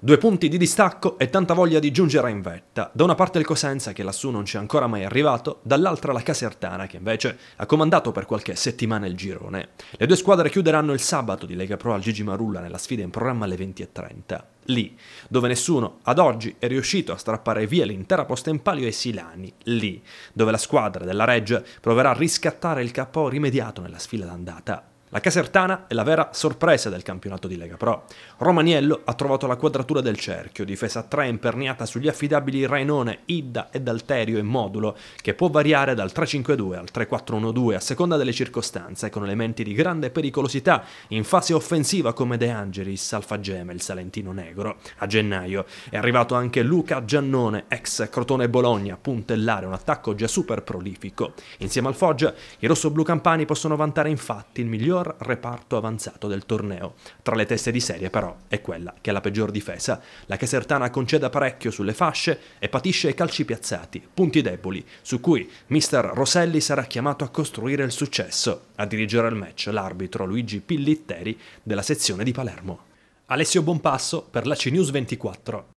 Due punti di distacco e tanta voglia di giungere in vetta. Da una parte il Cosenza che lassù non c'è ancora mai arrivato, dall'altra la Casertana che invece ha comandato per qualche settimana il girone. Le due squadre chiuderanno il sabato di Lega Pro al Gigi Marulla nella sfida in programma alle 20.30. Lì, dove nessuno ad oggi è riuscito a strappare via l'intera posta in palio ai Silani, lì, dove la squadra della Reggia proverà a riscattare il capo rimediato nella sfida d'andata la Casertana è la vera sorpresa del campionato di Lega Pro. Romaniello ha trovato la quadratura del cerchio, difesa 3 imperniata sugli affidabili Rainone, Idda ed Alterio in Modulo, che può variare dal 3-5-2 al 3-4-1-2 a seconda delle circostanze, con elementi di grande pericolosità in fase offensiva come De Angelis, Alfageme, il Salentino Negro. A gennaio è arrivato anche Luca Giannone, ex Crotone Bologna, a puntellare un attacco già super prolifico. Insieme al Foggia, i rossoblù campani possono vantare infatti il miglior miglior reparto avanzato del torneo. Tra le teste di serie però è quella che ha la peggior difesa. La Casertana conceda parecchio sulle fasce e patisce calci piazzati, punti deboli, su cui mister Roselli sarà chiamato a costruire il successo. A dirigere il match l'arbitro Luigi Pillitteri della sezione di Palermo. Alessio Bonpasso per la CNews 24.